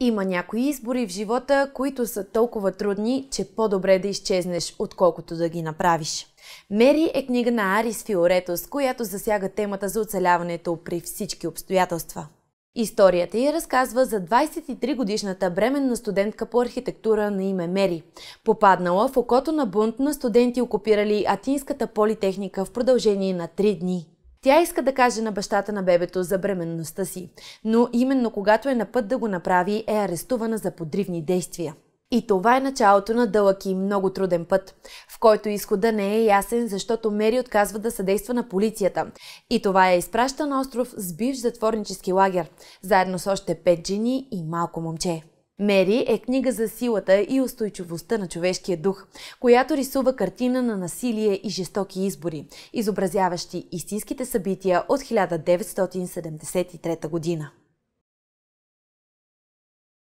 Има някои избори в живота, които са толкова трудни, че по-добре да изчезнеш, отколкото да ги направиш. Мери е книга на Арис Фиоретос, която засяга темата за оцеляването при всички обстоятелства. Историята й разказва за 23-годишната бременна студентка по архитектура на име Мери, попаднала в окото на бунт на студенти окупирали Атинската политехника в продължение на 3 дни. Тя иска да каже на бащата на бебето за бременността си, но именно когато е на път да го направи, е арестувана за подривни действия. И това е началото на дълъг и много труден път, в който изхода не е ясен, защото Мери отказва да съдейства на полицията. И това е изпраща на остров с бивш затворнически лагер, заедно с още пет жени и малко момче. Мери е книга за силата и устойчивостта на човешкия дух, която рисува картина на насилие и жестоки избори, изобразяващи истинските събития от 1973 година.